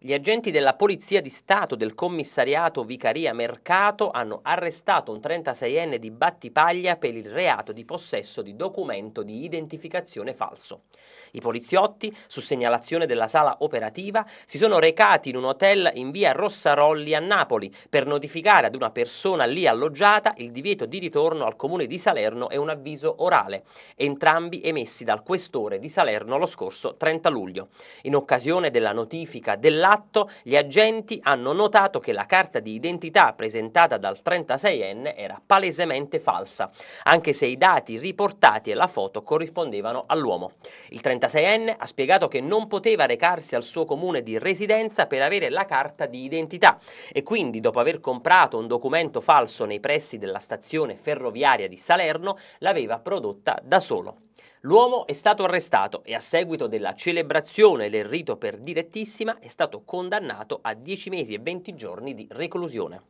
Gli agenti della Polizia di Stato del commissariato Vicaria Mercato hanno arrestato un 36enne di Battipaglia per il reato di possesso di documento di identificazione falso. I poliziotti, su segnalazione della sala operativa, si sono recati in un hotel in via Rossarolli a Napoli per notificare ad una persona lì alloggiata il divieto di ritorno al comune di Salerno e un avviso orale, entrambi emessi dal questore di Salerno lo scorso 30 luglio. In occasione della notifica dell'atto, All'atto gli agenti hanno notato che la carta di identità presentata dal 36enne era palesemente falsa, anche se i dati riportati e la foto corrispondevano all'uomo. Il 36enne ha spiegato che non poteva recarsi al suo comune di residenza per avere la carta di identità e quindi dopo aver comprato un documento falso nei pressi della stazione ferroviaria di Salerno l'aveva prodotta da solo. L'uomo è stato arrestato e a seguito della celebrazione del rito per direttissima è stato condannato a 10 mesi e 20 giorni di reclusione.